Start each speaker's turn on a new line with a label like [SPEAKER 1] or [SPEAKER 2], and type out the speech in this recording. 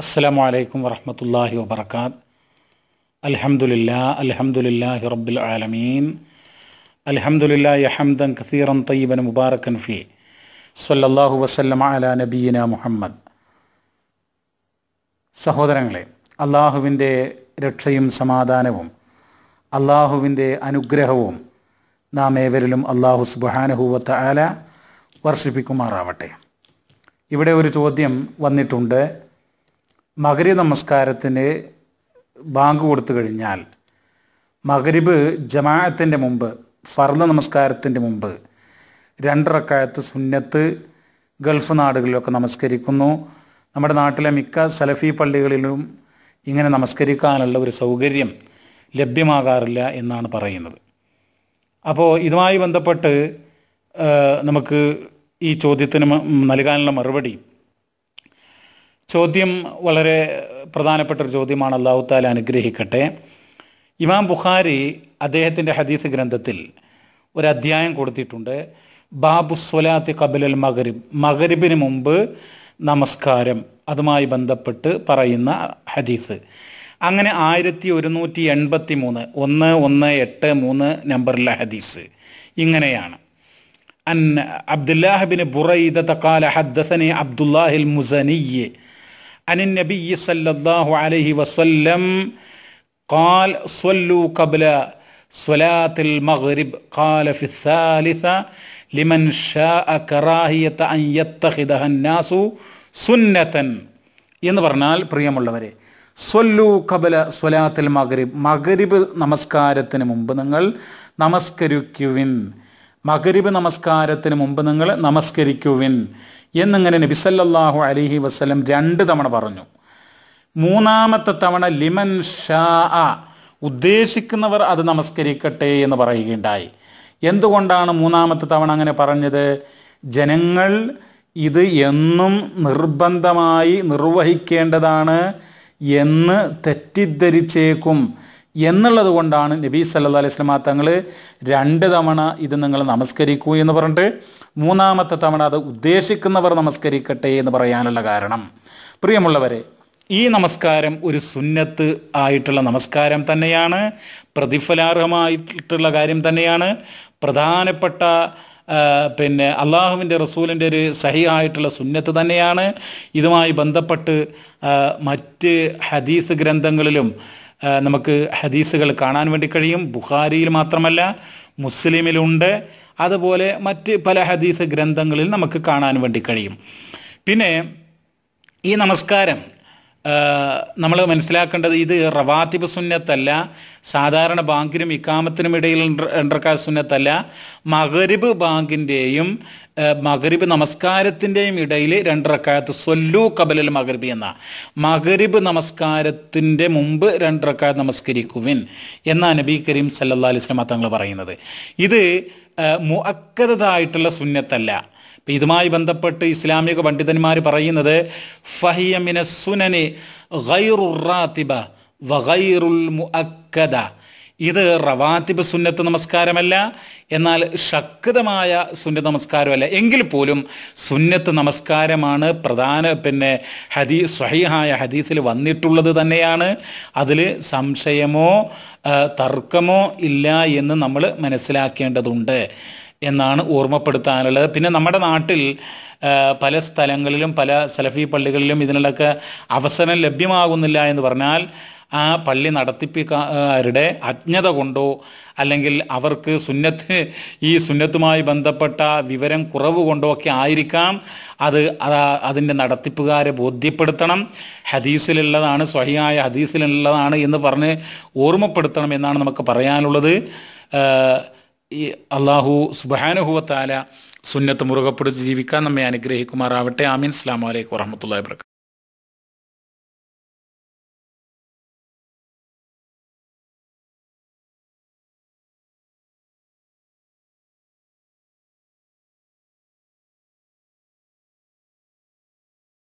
[SPEAKER 1] അസ്സലാമു അലൈക്കും വറഹമത്തല്ലാഹി വബർക്കാത്ത് അൽഹംദുലില്ലാ അൽഹംദുലില്ലാഹി റബ്ബിൽ ആലമീൻ അൽഹംദുലില്ലാഹി ഹംദൻ കസീറൻ തയ്യബൻ മുബാറക്കൻ ഫി സല്ലല്ലാഹു വസല്ലമ അല നബീന മുഹമ്മദ് സഹോദരങ്ങളെ അള്ളാഹുവിൻ്റെ രക്ഷയും സമാധാനവും അള്ളാഹുവിൻ്റെ അനുഗ്രഹവും നാം ഏവരിലും അള്ളാഹു സുബാനഹുവത്ത് ആല വർഷിപ്പിക്കുമാറാവട്ടെ ഇവിടെ ഒരു ചോദ്യം വന്നിട്ടുണ്ട് മകരി നമസ്കാരത്തിന് ബാങ്ക് കൊടുത്തു കഴിഞ്ഞാൽ മകരിബ് ജമാഅത്തിൻ്റെ മുമ്പ് ഫർദ നമസ്കാരത്തിൻ്റെ മുമ്പ് രണ്ടിറക്കായത്ത് സുന്നത്ത് ഗൾഫ് നാടുകളിലൊക്കെ നമസ്കരിക്കുന്നു നമ്മുടെ നാട്ടിലെ മിക്ക സലഫി പള്ളികളിലും ഇങ്ങനെ നമസ്കരിക്കാനുള്ള ഒരു സൗകര്യം ലഭ്യമാകാറില്ല എന്നാണ് പറയുന്നത് അപ്പോൾ ഇതുമായി ബന്ധപ്പെട്ട് നമുക്ക് ഈ ചോദ്യത്തിന് നൽകാനുള്ള മറുപടി ചോദ്യം വളരെ പ്രധാനപ്പെട്ട ഒരു ചോദ്യമാണ് അള്ളാഹു താല അനുഗ്രഹിക്കട്ടെ ഇമാം ബുഖാരി അദ്ദേഹത്തിൻ്റെ ഹദീസ് ഗ്രന്ഥത്തിൽ ഒരു അധ്യായം കൊടുത്തിട്ടുണ്ട് ബാബു കബിൽ അൽ മഗരിബ് മഗരിബിന് മുമ്പ് നമസ്കാരം അതുമായി ബന്ധപ്പെട്ട് പറയുന്ന ഹദീസ് അങ്ങനെ ആയിരത്തി ഒരുന്നൂറ്റി എൺപത്തി മൂന്ന് ഒന്ന് ഒന്ന് എട്ട് മൂന്ന് നമ്പറിലെ ഹദീസ് ഇങ്ങനെയാണ് അൻ അബ്ദുല്ലാഹിബിന് ബുറൈദ തക്കാല ഹദ്ദസനെ അബ്ദുല്ലാഹിൽ മുസനിയെ അനിൻ നബി സല്ലല്ലാഹു അലൈഹി വസല്ലം ഖാൽ സ്വല്ലു ഖബ്ല സ്വലാത്തിൽ മഗ്രിബ് ഖാല ഫി ലിമൻ ഷാഅ കറാഹിയത അൻ യത്തഖിദഹ അന്നാസു സുന്നതൻ എന്ന് പറഞ്ഞാൽ പ്രിയമുള്ളവരെ സ്വല്ലു ഖബല സ്വലാത്തിൽ മഗരിബ് മഗരിബ് നമസ്കാരത്തിന് മുമ്പ് നിങ്ങൾ നമസ്കരിക്കുവിൻ മകരിബ് നമസ്കാരത്തിന് മുമ്പ് നിങ്ങൾ നമസ്കരിക്കുവിൻ എന്നിങ്ങനെ നബിസല്ലാഹു അലിഹി വസ്ലം രണ്ട് തവണ പറഞ്ഞു മൂന്നാമത്തെ തവണ ലിമൻ ഷാ ഉദ്ദേശിക്കുന്നവർ അത് നമസ്കരിക്കട്ടെ എന്ന് പറയുകയുണ്ടായി എന്തുകൊണ്ടാണ് മൂന്നാമത്തെ തവണ അങ്ങനെ പറഞ്ഞത് ജനങ്ങൾ ഇത് എന്നും നിർബന്ധമായി നിർവഹിക്കേണ്ടതാണ് എന്ന് തെറ്റിദ്ധരിച്ചേക്കും എന്നുള്ളത് കൊണ്ടാണ് നബി സല്ലാ അലൈഹി സ്വലാ തങ്ങൾ രണ്ട് തവണ ഇത് നിങ്ങൾ നമസ്കരിക്കൂ എന്ന് പറഞ്ഞിട്ട് മൂന്നാമത്തെ തവണ അത് ഉദ്ദേശിക്കുന്നവർ നമസ്കരിക്കട്ടെ എന്ന് പറയാനുള്ള കാരണം പ്രിയമുള്ളവരെ ഈ നമസ്കാരം ഒരു സുന്നത്ത് ആയിട്ടുള്ള നമസ്കാരം തന്നെയാണ് പ്രതിഫലാർഹമായിട്ടുള്ള കാര്യം തന്നെയാണ് പ്രധാനപ്പെട്ട പിന്നെ അള്ളാഹുവിൻ്റെ റസൂലിൻ്റെ ഒരു സഹിയായിട്ടുള്ള സുന്നത്ത് തന്നെയാണ് ഇതുമായി ബന്ധപ്പെട്ട് മറ്റ് ഹദീസ് ഗ്രന്ഥങ്ങളിലും നമുക്ക് ഹദീസുകൾ കാണാൻ വേണ്ടി കഴിയും ബുഖാരിയിൽ മാത്രമല്ല മുസ്ലിമിലുണ്ട് അതുപോലെ മറ്റ് പല ഹദീസ് ഗ്രന്ഥങ്ങളിൽ നമുക്ക് കാണാൻ വേണ്ടി കഴിയും പിന്നെ ഈ നമസ്കാരം നമ്മൾ മനസ്സിലാക്കേണ്ടത് ഇത് റവാത്തിബ് സുന്നത്തല്ല സാധാരണ ബാങ്കിനും ഇക്കാമത്തിനും ഇടയിൽ ഇണ്ടർക്കാൽ സുന്നത്തല്ല മകരിബ് ബാങ്കിൻ്റെയും മകരിബ് നമസ്കാരത്തിൻ്റെയും ഇടയിൽ രണ്ടറക്കാലത്ത് സൊല്ലു കബലൽ മകരിബ് എന്ന മകരിബ് നമസ്കാരത്തിൻ്റെ മുമ്പ് രണ്ടറക്കാലത്ത് നമസ്കരിക്കുവിൻ എന്നാണ് നബി കരീം സല്ലാ അലിസ്ലാം തങ്ങൾ പറയുന്നത് ഇത് മുഅക്കതായിട്ടുള്ള സുന്നത്തല്ല ഇപ്പം ഇതുമായി ബന്ധപ്പെട്ട് ഇസ്ലാമിക പണ്ഡിതന്മാർ പറയുന്നത് ഫഹിയമിന സുനനെ ഗൈറുറാത്തിബ റാതിബ വഗൈറുൽ മുഅക്കദ ഇത് റവാത്തിബ് സുന്നത്ത് നമസ്കാരമല്ല എന്നാൽ ശക്തമായ സുന്നത്ത് നമസ്കാരമല്ല എങ്കിൽ പോലും സുന്നത്ത് നമസ്കാരമാണ് പ്രധാന പിന്നെ ഹദീ സ്വഹീഹായ ഹദീസിൽ വന്നിട്ടുള്ളത് തന്നെയാണ് അതിൽ സംശയമോ തർക്കമോ ഇല്ല എന്ന് നമ്മൾ മനസ്സിലാക്കേണ്ടതുണ്ട് എന്നാണ് ഓർമ്മപ്പെടുത്താനുള്ളത് പിന്നെ നമ്മുടെ നാട്ടിൽ പല സ്ഥലങ്ങളിലും പല സലഫി പള്ളികളിലും ഇതിനുള്ളൊക്കെ അവസരം ലഭ്യമാകുന്നില്ല എന്ന് പറഞ്ഞാൽ ആ പള്ളി നടത്തിപ്പിക്കാരുടെ അജ്ഞത കൊണ്ടോ അല്ലെങ്കിൽ അവർക്ക് സുന്നത്ത് ഈ സുന്നത്തുമായി ബന്ധപ്പെട്ട വിവരം കുറവ് കൊണ്ടോ ഒക്കെ ആയിരിക്കാം അത് അതിൻ്റെ നടത്തിപ്പുകാരെ ബോധ്യപ്പെടുത്തണം ഹദീസിലുള്ളതാണ് സ്വഹിയായ ഹദീസിലുള്ളതാണ് എന്ന് പറഞ്ഞ് ഓർമ്മപ്പെടുത്തണം എന്നാണ് നമുക്ക് പറയാനുള്ളത് ഈ അള്ളാഹു സുബാനുഹുവത്താല സുന്നത്ത് മുറുകെ പിടിച്ച് ജീവിക്കാൻ നമ്മെ അനുഗ്രഹിക്കുമാറാവട്ടെ ആമീൻ അസ്ലാം വലൈക്കും വറഹമത്തല്ലാ വർക്കാത്തു